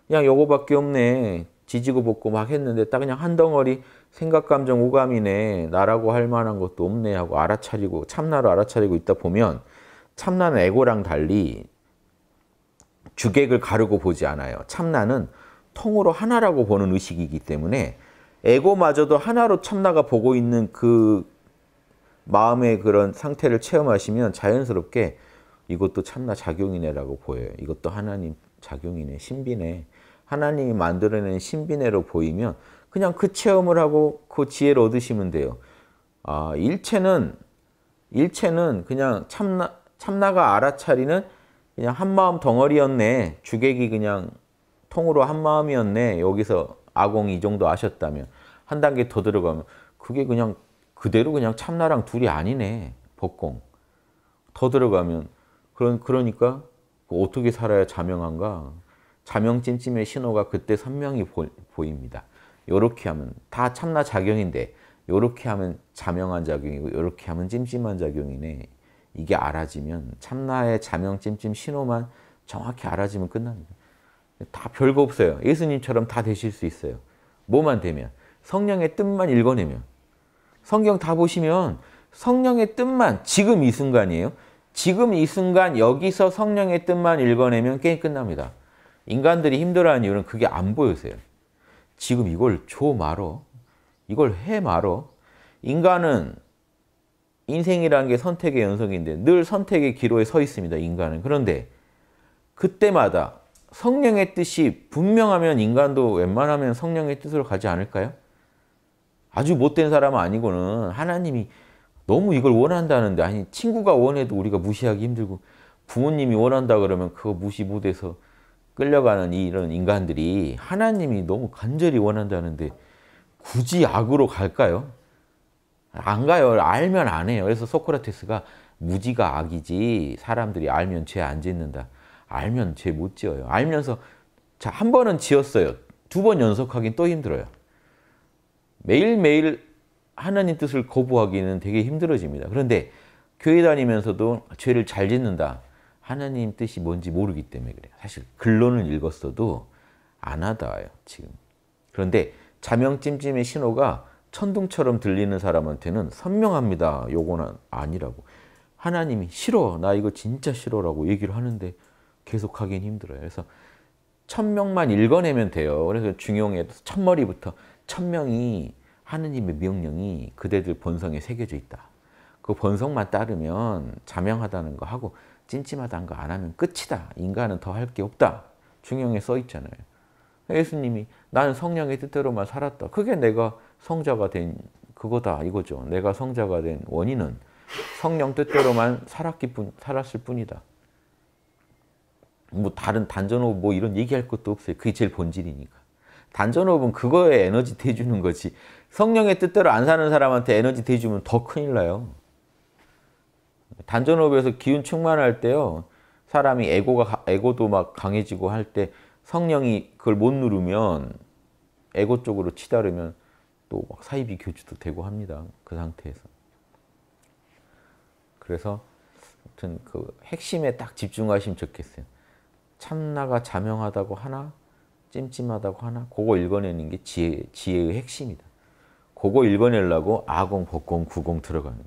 그냥 요거밖에 없네. 지지고 볶고 막 했는데 딱 그냥 한 덩어리 생각, 감정, 오감이네. 나라고 할 만한 것도 없네 하고 알아차리고 참나로 알아차리고 있다 보면 참나는 에고랑 달리 주객을 가르고 보지 않아요. 참나는 통으로 하나라고 보는 의식이기 때문에 에고마저도 하나로 참나가 보고 있는 그 마음의 그런 상태를 체험하시면 자연스럽게 이것도 참나 작용이네라고 보여요. 이것도 하나님 작용이네, 신비네. 하나님이 만들어낸 신비네로 보이면 그냥 그 체험을 하고 그 지혜를 얻으시면 돼요. 아, 일체는 일체는 그냥 참나 참나가 알아차리는 그냥 한 마음 덩어리였네. 주객이 그냥 통으로 한 마음이었네. 여기서 아공 이 정도 아셨다면 한 단계 더 들어가면 그게 그냥 그대로 그냥 참나랑 둘이 아니네. 법공. 더 들어가면 그런 그러니까 그 어떻게 살아야 자명한가? 자명 찜찜의 신호가 그때 선명히 보, 입니다 요렇게 하면 다 참나 작용인데 요렇게 하면 자명한 작용이고 요렇게 하면 찜찜한 작용이네. 이게 알아지면 참나의 자명 찜찜 신호만 정확히 알아지면 끝납니다. 다 별거 없어요. 예수님처럼 다 되실 수 있어요. 뭐만 되면. 성령의 뜻만 읽어내면. 성경 다 보시면 성령의 뜻만 지금 이 순간이에요. 지금 이 순간 여기서 성령의 뜻만 읽어내면 게임 끝납니다. 인간들이 힘들어하는 이유는 그게 안 보여서요. 지금 이걸 줘 말어. 이걸 해 말어. 인간은 인생이라는 게 선택의 연속인데 늘 선택의 기로에 서 있습니다. 인간은. 그런데 그때마다 성령의 뜻이 분명하면 인간도 웬만하면 성령의 뜻으로 가지 않을까요? 아주 못된 사람 아니고는 하나님이 너무 이걸 원한다는데 아니 친구가 원해도 우리가 무시하기 힘들고 부모님이 원한다 그러면 그거 무시 못해서 끌려가는 이런 인간들이 하나님이 너무 간절히 원한다는데 굳이 악으로 갈까요? 안 가요. 알면 안 해요. 그래서 소크라테스가 무지가 악이지 사람들이 알면 죄 안 짓는다. 알면 죄 못 지어요. 알면서 자, 한 번은 지었어요. 두 번 연속하긴 또 힘들어요. 매일매일 하나님 뜻을 거부하기는 되게 힘들어집니다. 그런데 교회 다니면서도 죄를 잘 짓는다. 하나님 뜻이 뭔지 모르기 때문에 그래요. 사실 글론을 읽었어도 안 하다요, 지금. 그런데 자명찜찜의 신호가 천둥처럼 들리는 사람한테는 선명합니다. 요거는 아니라고. 하나님이 싫어. 나 이거 진짜 싫어라고 얘기를 하는데 계속하긴 힘들어요. 그래서 천 명만 읽어내면 돼요. 그래서 중용에 첫 머리부터 천 명이 하느님의 명령이 그대들 본성에 새겨져 있다. 그 본성만 따르면 자명하다는 거 하고 찜찜하다는 거 안 하면 끝이다. 인간은 더 할 게 없다. 중용에 써 있잖아요. 예수님이 나는 성령의 뜻대로만 살았다. 그게 내가 성자가 된 그거다 이거죠. 내가 성자가 된 원인은 성령 뜻대로만 살았기 뿐, 살았을 뿐이다. 뭐 다른 단전호흡 뭐 이런 얘기할 것도 없어요. 그게 제일 본질이니까. 단전호흡은 그거에 에너지 대주는 거지. 성령의 뜻대로 안 사는 사람한테 에너지 대주면 더 큰일 나요. 단전호흡에서 기운 충만할 때요. 사람이 에고가 에고도 막 강해지고 할 때 성령이 그걸 못 누르면 에고 쪽으로 치다르면 또 막 사이비 교주도 되고 합니다. 그 상태에서. 그래서 아무튼 그 핵심에 딱 집중하시면 좋겠어요. 참나가 자명하다고 하나 찜찜하다고 하나 그거 읽어내는 게 지혜, 지혜의 핵심이다. 그거 읽어내려고 아공, 복공, 구공 들어가는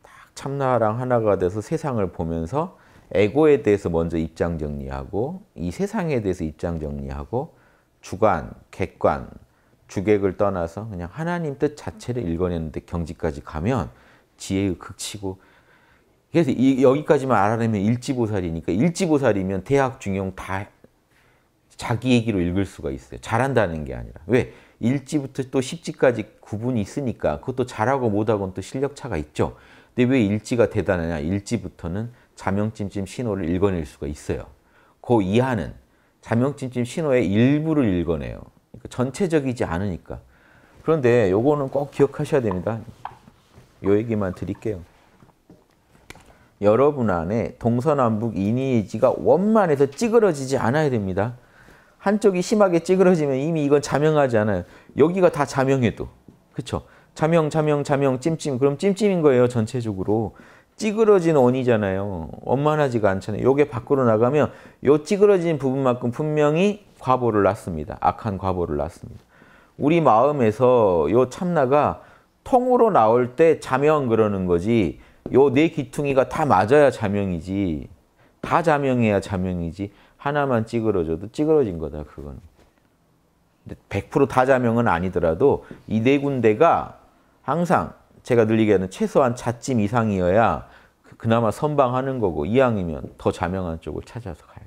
딱 참나랑 하나가 돼서 세상을 보면서 에고에 대해서 먼저 입장 정리하고 이 세상에 대해서 입장 정리하고 주관, 객관, 주객을 떠나서 그냥 하나님 뜻 자체를 읽어내는데 경지까지 가면 지혜의 극치고 그래서 이, 여기까지만 알아내면 일지보살이니까 일지보살이면 대학 중용 다 자기 얘기로 읽을 수가 있어요. 잘한다는 게 아니라. 왜? 일지부터또십지까지 구분이 있으니까 그것도 잘하고 못하고는 또 실력차가 있죠. 근데 왜 일지가 대단하냐? 일지부터는 자명찜찜 신호를 읽어낼 수가 있어요. 그 이하는 자명찜찜 신호의 일부를 읽어내요. 그러니까 전체적이지 않으니까. 그런데 요거는 꼭 기억하셔야 됩니다. 요 얘기만 드릴게요. 여러분 안에 동서남북 이니에지가 원만해서 찌그러지지 않아야 됩니다. 한쪽이 심하게 찌그러지면 이미 이건 자명하지 않아요. 여기가 다 자명해도. 그렇죠? 자명, 자명, 자명, 찜찜. 그럼 찜찜인 거예요, 전체적으로. 찌그러진 원이잖아요. 원만하지가 않잖아요. 요게 밖으로 나가면 요 찌그러진 부분만큼 분명히 과보를 낳습니다. 악한 과보를 낳습니다. 우리 마음에서 요 참나가 통으로 나올 때 자명 그러는 거지 요네 귀퉁이가 다 맞아야 자명이지 다 자명해야 자명이지 하나만 찌그러져도 찌그러진 거다 그건. 100%다 자명은 아니더라도 이 네 군데가 항상 제가 늘 얘기하는 최소한 자짐 이상이어야 그, 그나마 선방하는 거고 이왕이면 더 자명한 쪽을 찾아서 가야죠.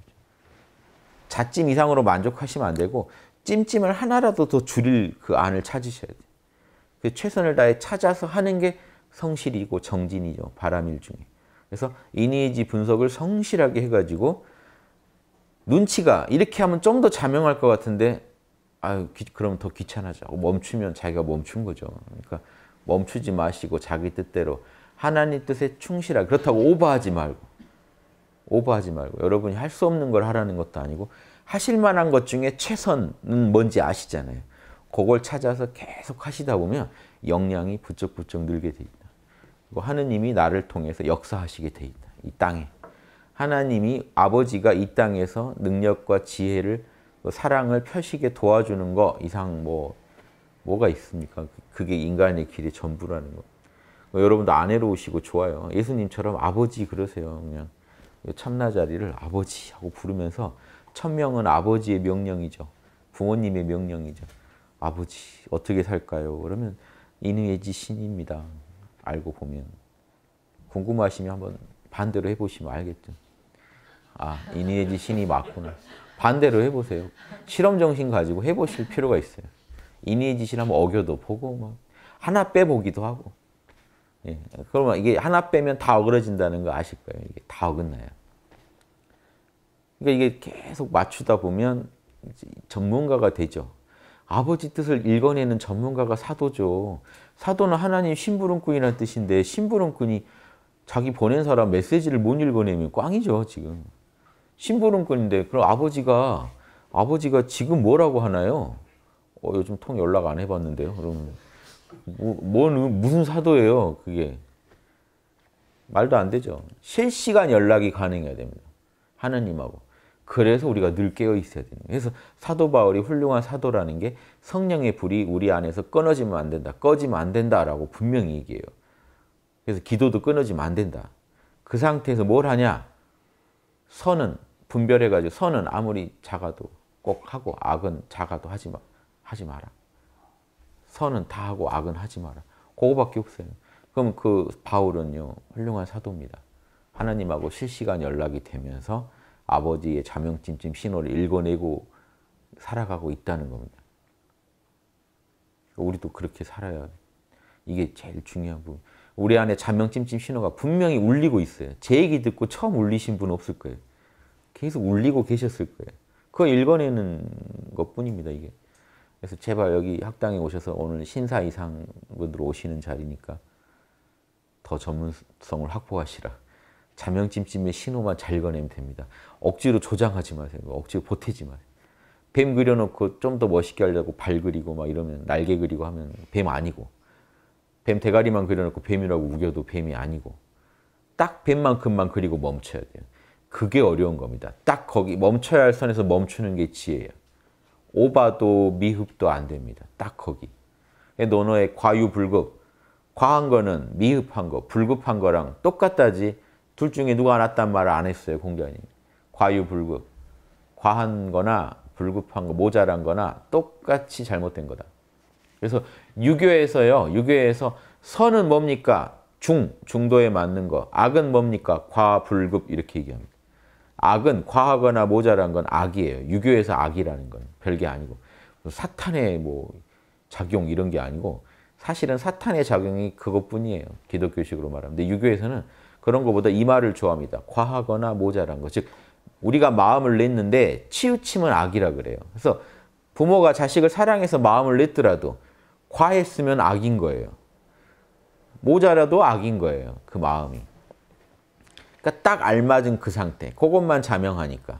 자짐 이상으로 만족하시면 안 되고 찜찜을 하나라도 더 줄일 그 안을 찾으셔야 돼요. 그 최선을 다해 찾아서 하는 게 성실이고 정진이죠. 바람일 중에. 그래서 이니지 분석을 성실하게 해가지고 눈치가 이렇게 하면 좀 더 자명할 것 같은데 아유 귀, 그럼 더 귀찮아져. 멈추면 자기가 멈춘 거죠. 그러니까 멈추지 마시고 자기 뜻대로 하나님 뜻에 충실하게 그렇다고 오버하지 말고 오버하지 말고 여러분이 할 수 없는 걸 하라는 것도 아니고 하실 만한 것 중에 최선은 뭔지 아시잖아요. 그걸 찾아서 계속 하시다 보면 역량이 부쩍부쩍 늘게 되죠. 뭐 하느님이 나를 통해서 역사하시게 돼 있다. 이 땅에. 하나님이 아버지가 이 땅에서 능력과 지혜를 뭐 사랑을 펴시게 도와주는 거 이상 뭐 뭐가 있습니까? 그, 그게 인간의 길의 전부라는 거. 뭐 여러분도 아내로우시고 좋아요. 예수님처럼 아버지 그러세요. 그냥 참나자리를 아버지 하고 부르면서 천명은 아버지의 명령이죠. 부모님의 명령이죠. 아버지 어떻게 살까요? 그러면 인후의 지신입니다. 알고 보면 궁금하시면 한번 반대로 해보시면 알겠죠. 아, 이니에 신이 맞구나. 반대로 해보세요. 실험 정신 가지고 해보실 필요가 있어요. 이니에신 한번 어겨도 보고 막 뭐 하나 빼보기도 하고. 예, 그러면 이게 하나 빼면 다 어그러진다는 거 아실 거예요. 이게 다 어긋나요. 그러니까 이게 계속 맞추다 보면 전문가가 되죠. 아버지 뜻을 읽어내는 전문가가 사도죠. 사도는 하나님 심부름꾼이라는 뜻인데 심부름꾼이 자기 보낸 사람 메시지를 못 읽어내면 꽝이죠, 지금. 심부름꾼인데 그럼 아버지가 아버지가 지금 뭐라고 하나요? 어, 요즘 통 연락 안 해봤는데요. 그럼 뭐, 뭔, 무슨 사도예요, 그게. 말도 안 되죠. 실시간 연락이 가능해야 됩니다. 하나님하고. 그래서 우리가 늘 깨어 있어야 되는 거예요. 그래서 사도 바울이 훌륭한 사도라는 게 성령의 불이 우리 안에서 끊어지면 안 된다. 꺼지면 안 된다라고 분명히 얘기해요. 그래서 기도도 끊어지면 안 된다. 그 상태에서 뭘 하냐? 선은 분별해 가지고 선은 아무리 작아도 꼭 하고 악은 작아도 하지 마. 하지 마라. 선은 다 하고 악은 하지 마라. 그거밖에 없어요. 그럼 그 바울은요. 훌륭한 사도입니다. 하나님하고 실시간 연락이 되면서 아버지의 자명찜찜 신호를 읽어내고 살아가고 있다는 겁니다. 우리도 그렇게 살아야 이게 제일 중요한 부분. 우리 안에 자명찜찜 신호가 분명히 울리고 있어요. 제 얘기 듣고 처음 울리신 분 없을 거예요. 계속 울리고 계셨을 거예요. 그거 읽어내는 것뿐입니다. 이게. 그래서 제발 여기 학당에 오셔서 오늘 신사 이상 분들 오시는 자리니까 더 전문성을 확보하시라. 자명찜찜의 신호만 잘 꺼내면 됩니다. 억지로 조장하지 마세요. 억지로 보태지 마세요. 뱀 그려놓고 좀 더 멋있게 하려고 발 그리고 막 이러면 날개 그리고 하면 뱀 아니고 뱀 대가리만 그려놓고 뱀이라고 우겨도 뱀이 아니고 딱 뱀만큼만 그리고 멈춰야 돼요. 그게 어려운 겁니다. 딱 거기 멈춰야 할 선에서 멈추는 게 지혜예요. 오바도 미흡도 안 됩니다. 딱 거기. 논어의 과유불급. 과한 거는 미흡한 거, 불급한 거랑 똑같다지 둘 중에 누가 알았단 말을 안 했어요, 공견이. 과유불급. 과한 거나 불급한 거, 모자란 거나 똑같이 잘못된 거다. 그래서 유교에서요, 유교에서 선은 뭡니까? 중, 중도에 맞는 거. 악은 뭡니까? 과불급 이렇게 얘기합니다. 악은 과하거나 모자란 건 악이에요. 유교에서 악이라는 건 별게 아니고 사탄의 뭐 작용 이런 게 아니고 사실은 사탄의 작용이 그것뿐이에요. 기독교식으로 말하면. 근데 유교에서는 그런 것보다 이 말을 좋아합니다. 과하거나 모자란 것. 즉 우리가 마음을 냈는데 치우침은 악이라 그래요. 그래서 부모가 자식을 사랑해서 마음을 냈더라도 과했으면 악인 거예요. 모자라도 악인 거예요. 그 마음이. 그러니까 딱 알맞은 그 상태. 그것만 자명하니까.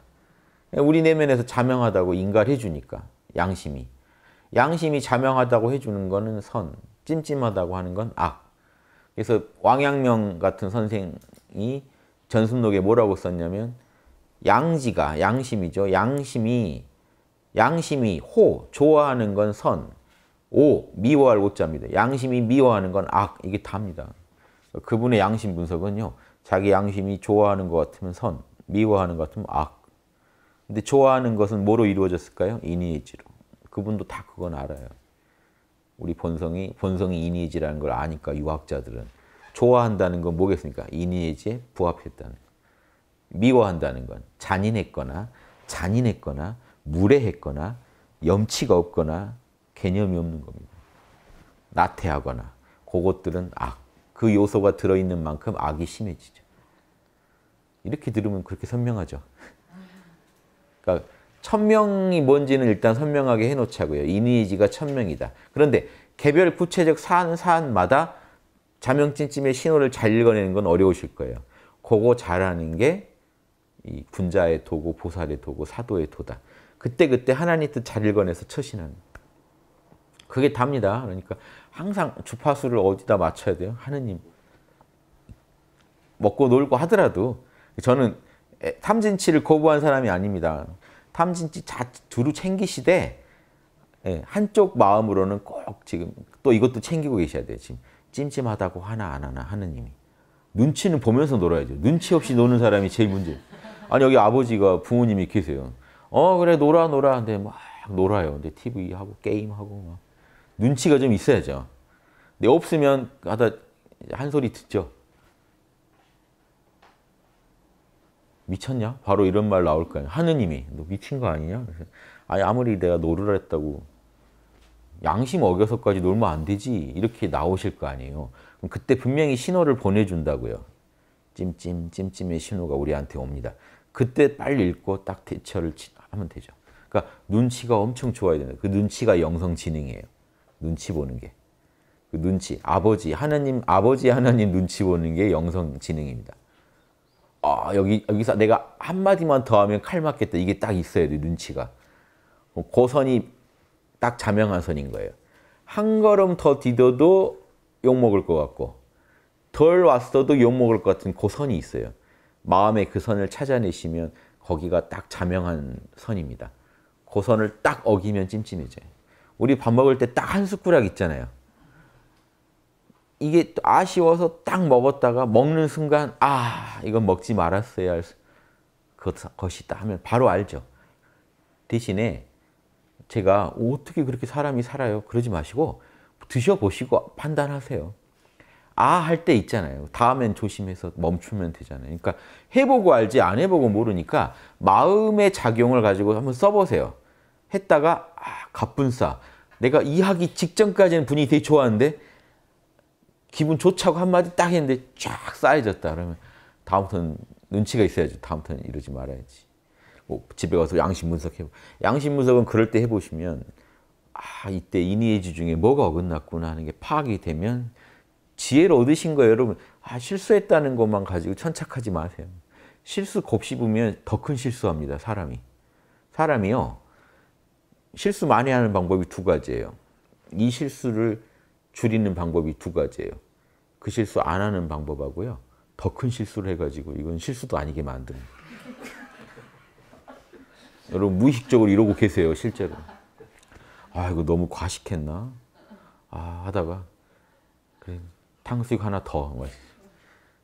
우리 내면에서 자명하다고 인가를 해주니까. 양심이. 양심이 자명하다고 해주는 거는 선. 찜찜하다고 하는 건 악. 그래서 왕양명 같은 선생이 전순록에 뭐라고 썼냐면 양지가 양심이죠. 양심이 양심이 호 좋아하는 건 선, 오 미워할 오자입니다. 양심이 미워하는 건 악 이게 답니다. 그분의 양심 분석은요. 자기 양심이 좋아하는 것 같으면 선, 미워하는 것 같으면 악. 근데 좋아하는 것은 뭐로 이루어졌을까요? 인니지로 그분도 다 그건 알아요. 우리 본성이 본성이 이니지라는 걸 아니까 유학자들은 좋아한다는 건 뭐겠습니까? 이니지에 부합했다는 미워한다는 건 잔인했거나 잔인했거나 무례했거나 염치가 없거나 개념이 없는 겁니다. 나태하거나 그것들은 악. 그 요소가 들어있는 만큼 악이 심해지죠. 이렇게 들으면 그렇게 선명하죠. 그러니까 천명이 뭔지는 일단 선명하게 해놓자고요. 이니지가 천명이다. 그런데 개별 구체적 사안 사안마다 자명찜찜의 신호를 잘 읽어내는 건 어려우실 거예요. 그거 잘하는 게 이 군자의 도고 보살의 도고 사도의 도다. 그때그때 그때 하나님 뜻 잘 읽어내서 처신하 그게 답니다. 그러니까 항상 주파수를 어디다 맞춰야 돼요? 하느님. 먹고 놀고 하더라도 저는 탐진치를 거부한 사람이 아닙니다. 탐진치 자, 두루 챙기시되 예, 한쪽 마음으로는 꼭 지금 또 이것도 챙기고 계셔야 돼요. 지금 찜찜하다고 하나 안 하나 하느님이. 눈치는 보면서 놀아야죠. 눈치 없이 노는 사람이 제일 문제. 아니 여기 아버지가 부모님이 계세요. 어 그래 놀아 놀아 근데 막 놀아요. 근데 TV 하고 게임 하고 막 눈치가 좀 있어야죠. 근데 없으면 하다 한 소리 듣죠. 미쳤냐? 바로 이런 말 나올 거 아니야. 하느님이 너 미친 거 아니냐? 아니 아무리 내가 노를 했다고 양심 어겨서까지 놀면 안 되지 이렇게 나오실 거 아니에요. 그럼 그때 분명히 신호를 보내준다고요. 찜찜 찜찜의 신호가 우리한테 옵니다. 그때 빨리 읽고 딱 대처를 하면 되죠. 그러니까 눈치가 엄청 좋아야 되는 그 눈치가 영성지능이에요. 눈치 보는 게. 그 눈치, 아버지, 하나님, 아버지 하나님 눈치 보는 게 영성지능입니다. 아, 여기, 여기서 내가 한마디만 더 하면 칼 맞겠다. 이게 딱 있어야 돼, 눈치가. 고 어, 그 선이 딱 자명한 선인 거예요. 한 걸음 더 디뎌도 욕먹을 것 같고, 덜 왔어도 욕먹을 것 같은 고 그 선이 있어요. 마음의 그 선을 찾아내시면 거기가 딱 자명한 선입니다. 고 그 선을 딱 어기면 찜찜해져요. 우리 밥 먹을 때 딱 한 숟가락 있잖아요. 이게 아쉬워서 딱 먹었다가 먹는 순간 아 이건 먹지 말았어야 할 것이다 하면 바로 알죠. 대신에 제가 어떻게 그렇게 사람이 살아요? 그러지 마시고 드셔보시고 판단하세요. 아 할 때 있잖아요. 다음엔 조심해서 멈추면 되잖아요. 그러니까 해보고 알지 안 해보고 모르니까 마음의 작용을 가지고 한번 써보세요. 했다가 아, 갑분싸. 내가 이 하기 직전까지는 분위기 되게 좋았는데 기분 좋자고 한마디 딱 했는데 쫙 쌓여졌다 그러면 다음부터는 눈치가 있어야죠. 다음부터는 이러지 말아야지. 뭐 집에 가서 양심 분석해 양심 분석은 그럴 때 해보시면 아 이때 이니에지 중에 뭐가 어긋났구나 하는 게 파악이 되면 지혜를 얻으신 거예요. 여러분 아 실수했다는 것만 가지고 천착하지 마세요. 실수 곱씹으면 더 큰 실수합니다. 사람이. 사람이요. 실수 많이 하는 방법이 두 가지예요. 이 실수를 줄이는 방법이 두 가지예요. 그 실수 안 하는 방법하고요. 더 큰 실수를 해가지고 이건 실수도 아니게 만드는 여러분 무의식적으로 이러고 계세요 실제로. 아 이거 너무 과식했나? 아 하다가 그래 탕수육 하나 더. 이거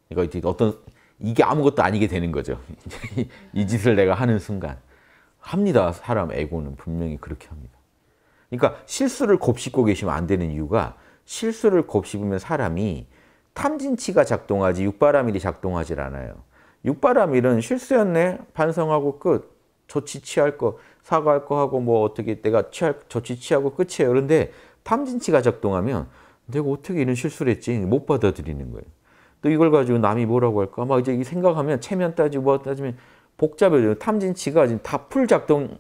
그러니까 이제 어떤 이게 아무것도 아니게 되는 거죠. 이 짓을 내가 하는 순간 합니다. 사람 에고는 분명히 그렇게 합니다. 그러니까 실수를 곱씹고 계시면 안 되는 이유가 실수를 곱씹으면 사람이 탐진치가 작동하지 육바라밀이 작동하질 않아요. 육바람일은 실수였네 반성하고 끝 조치 취할 거 사과할 거 하고 뭐 어떻게 내가 취할 조치 취하고 끝이에요. 그런데 탐진치가 작동하면 내가 어떻게 이런 실수를 했지 못 받아들이는 거예요. 또 이걸 가지고 남이 뭐라고 할까 막 이제 생각하면 체면 따지고 뭐 따지면 복잡해져요. 탐진치가 지금 다 풀 작동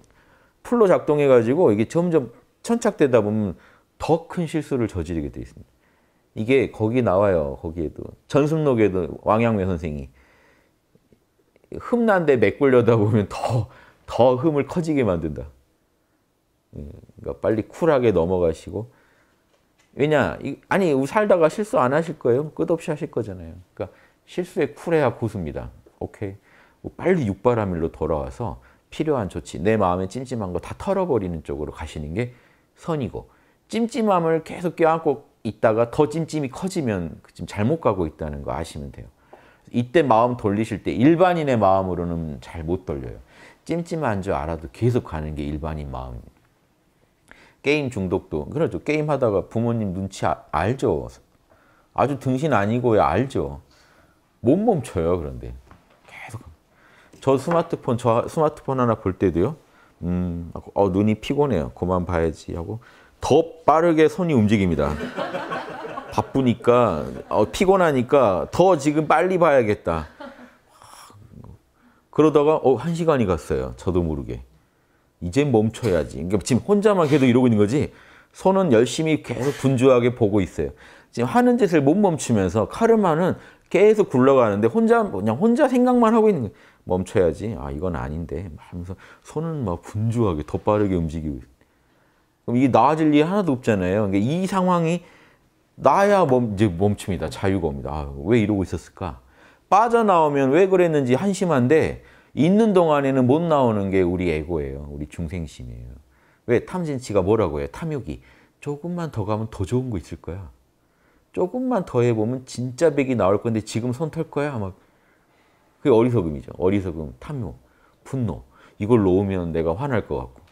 풀로 작동해 가지고 이게 점점 천착되다 보면 더큰 실수를 저지르게 돼 있습니다. 이게 거기 나와요. 거기에도 전승록에도 왕양매 선생이 흠난데 메꾸려다 보면 더 더 흠을 커지게 만든다. 예, 그러니까 빨리 쿨하게 넘어가시고 왜냐 아니 살다가 실수 안 하실 거예요. 끝없이 하실 거잖아요. 그러니까 실수에 쿨해야 고수입니다. 오케이 뭐 빨리 육바라밀로 돌아와서 필요한 조치 내 마음에 찜찜한 거 다 털어버리는 쪽으로 가시는 게 선이고 찜찜함을 계속 껴안고 있다가 더 찜찜이 커지면 그 지금 잘못 가고 있다는 거 아시면 돼요. 이때 마음 돌리실 때 일반인의 마음으로는 잘 못 돌려요. 찜찜한 줄 알아도 계속 가는 게 일반인 마음입니다. 게임 중독도 그렇죠. 게임 하다가 부모님 눈치 아, 알죠. 아주 등신 아니고야 알죠. 못 멈춰요. 그런데 계속 저 스마트폰 저 스마트폰 하나 볼 때도요. 음, 어, 눈이 피곤해요. 그만 봐야지 하고 더 빠르게 손이 움직입니다. 바쁘니까 어, 피곤하니까 더 지금 빨리 봐야겠다. 그러다가 어, 한 시간이 갔어요. 저도 모르게. 이제 멈춰야지. 그러니까 지금 혼자만 계속 이러고 있는 거지. 손은 열심히 계속 분주하게 보고 있어요. 지금 하는 짓을 못 멈추면서 카르마는 계속 굴러가는데 혼자 그냥 혼자 생각만 하고 있는 거예요. 멈춰야지. 아 이건 아닌데. 하면서 손은 막 분주하게 더 빠르게 움직이고 있어요. 그럼 이게 나아질 일이 하나도 없잖아요. 그러니까 이 상황이 나야 멈, 이제 멈춤이다. 자유가 옵니다. 아, 왜 이러고 있었을까? 빠져나오면 왜 그랬는지 한심한데 있는 동안에는 못 나오는 게 우리 에고예요. 우리 중생심이에요. 왜 탐진치가 뭐라고 해요? 탐욕이. 조금만 더 가면 더 좋은 거 있을 거야. 조금만 더 해보면 진짜 백이 나올 건데 지금 손 털 거야. 막 그게 어리석음이죠. 어리석음, 탐욕, 분노. 이걸 놓으면 내가 화날 것 같고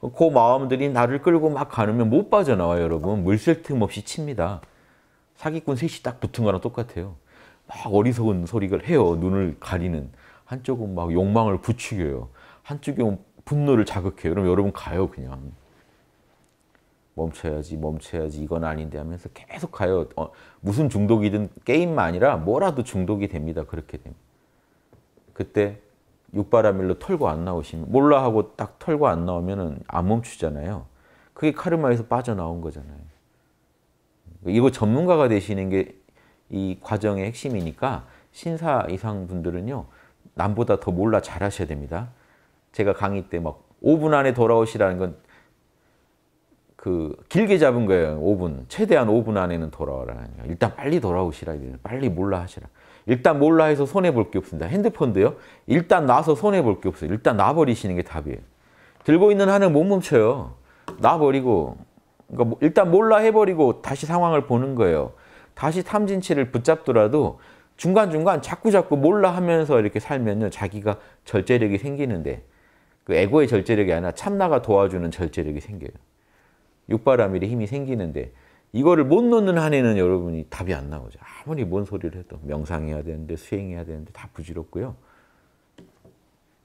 그 마음들이 나를 끌고 막 가누면 못 빠져나와요, 여러분. 물쓸 틈 없이 칩니다. 사기꾼 셋이 딱 붙은 거랑 똑같아요. 막 어리석은 소리를 해요. 눈을 가리는. 한쪽은 막 욕망을 부추겨요. 한쪽은 분노를 자극해요. 그럼 여러분 가요, 그냥. 멈춰야지, 멈춰야지, 이건 아닌데 하면서 계속 가요. 어, 무슨 중독이든 게임만 아니라 뭐라도 중독이 됩니다. 그렇게 됩니다. 그때 육바라밀로 털고 안 나오시면 몰라 하고 딱 털고 안나오면안 멈추잖아요. 그게 카르마에서 빠져나온 거잖아요. 이거 전문가가 되시는 게 이 과정의 핵심이니까 신사 이상 분들은요. 남보다 더 몰라 잘하셔야 됩니다. 제가 강의 때 막 5분 안에 돌아오시라는 건 그 길게 잡은 거예요. 5분. 최대한 5분 안에는 돌아와라. 일단 빨리 돌아오시라. 빨리 몰라 하시라. 일단 몰라 해서 손해볼 게 없습니다. 핸드폰도요. 일단 놔서 손해볼 게 없어요. 일단 놔버리시는 게 답이에요. 들고 있는 한을 못 멈춰요. 놔버리고 그러니까 뭐 일단 몰라 해버리고 다시 상황을 보는 거예요. 다시 탐진치를 붙잡더라도 중간중간 자꾸자꾸 몰라 하면서 이렇게 살면요. 자기가 절제력이 생기는데 그 에고의 절제력이 아니라 참나가 도와주는 절제력이 생겨요. 육바라밀의 힘이 생기는데 이거를 못넣는 한에는 여러분이 답이 안 나오죠. 아무리 뭔 소리를 해도 명상해야 되는데 수행해야 되는데 다 부질없고요.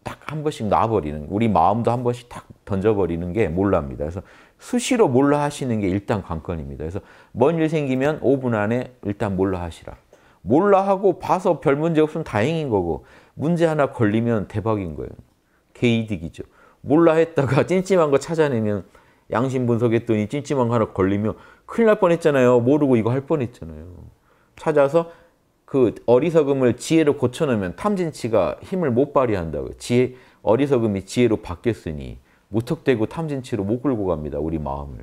딱 한 번씩 놔버리는 우리 마음도 한 번씩 딱 던져버리는 게 몰라입니다. 그래서 수시로 몰라 하시는 게 일단 관건입니다. 그래서 뭔 일 생기면 5분 안에 일단 몰라 하시라. 몰라 하고 봐서 별 문제 없으면 다행인 거고 문제 하나 걸리면 대박인 거예요. 개이득이죠. 몰라 했다가 찜찜한 거 찾아내면 양심 분석했더니 찜찜한 거 하나 걸리면 큰일 날 뻔했잖아요. 모르고 이거 할 뻔했잖아요. 찾아서 그 어리석음을 지혜로 고쳐놓으면 탐진치가 힘을 못 발휘한다고요. 지혜, 어리석음이 지혜로 바뀌었으니 무턱대고 탐진치로 못 끌고 갑니다. 우리 마음을.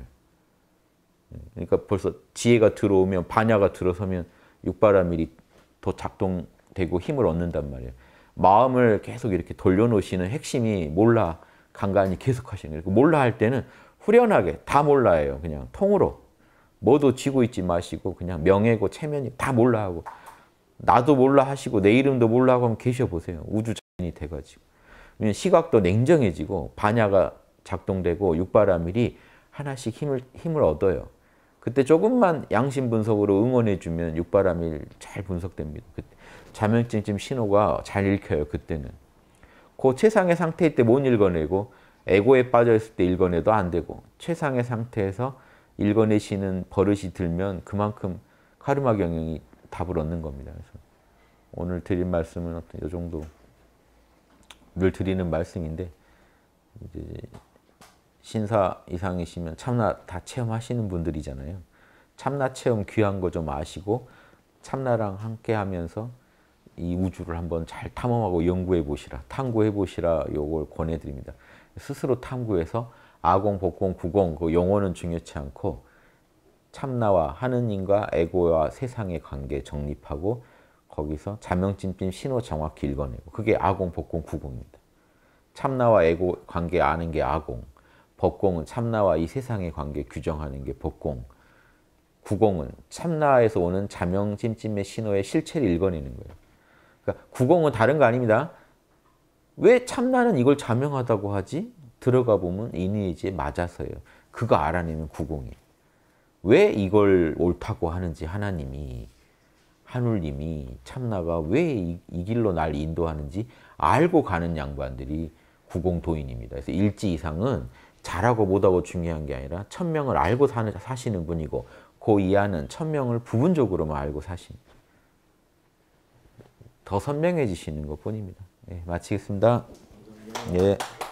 예, 그러니까 벌써 지혜가 들어오면 반야가 들어서면 육바라밀이 더 작동되고 힘을 얻는단 말이에요. 마음을 계속 이렇게 돌려놓으시는 핵심이 몰라 간간히 계속 하시는 거예요. 몰라 할 때는 후련하게 다 몰라예요. 그냥 통으로. 뭐도 지고 있지 마시고 그냥 명예고 체면이 다 몰라 하고 나도 몰라 하시고 내 이름도 몰라 하고 한번 계셔보세요. 우주자인이 돼가지고. 시각도 냉정해지고 반야가 작동되고 육바라밀이 하나씩 힘을, 힘을 얻어요. 그때 조금만 양심 분석으로 응원해주면 육바라밀 잘 분석됩니다. 자명증쯤 신호가 잘 읽혀요. 그때는. 그 최상의 상태일 때 못 읽어내고 에고에 빠져있을 때 읽어내도 안 되고 최상의 상태에서 일어내시는 버릇이 들면 그만큼 카르마 경영이 답을 얻는 겁니다. 그래서 오늘 드린 말씀은 어떤 이 정도 늘 드리는 말씀인데 신사 이상이시면 참나 다 체험하시는 분들이잖아요. 참나 체험 귀한 거 좀 아시고 참나랑 함께 하면서 이 우주를 한번 잘 탐험하고 연구해 보시라, 탐구해 보시라 요걸 권해드립니다. 스스로 탐구해서 아공, 복공, 구공 그 용어는 중요치 않고 참나와 하느님과 에고와 세상의 관계 정립하고 거기서 자명진찜 신호 정확히 읽어내고 그게 아공, 복공, 구공입니다. 참나와 에고 관계 아는 게 아공, 법공은 참나와 이 세상의 관계 규정하는 게 법공, 구공은 참나에서 오는 자명찜찜의 신호의 실체를 읽어내는 거예요. 그러니까 구공은 다른 거 아닙니다. 왜 참나는 이걸 자명하다고 하지? 들어가 보면 이니에지에 맞아서요 그거 알아내면 구공이. 왜 이걸 옳다고 하는지 하나님이 하늘님이 참나가 왜 이 길로 날 인도하는지 알고 가는 양반들이 구공도인입니다. 그래서 일지 이상은 잘하고 못하고 중요한 게 아니라 천명을 알고 사는, 사시는 분이고 그 이하는 천명을 부분적으로만 알고 사신 더 선명해지시는 것뿐입니다. 예, 마치겠습니다. 예.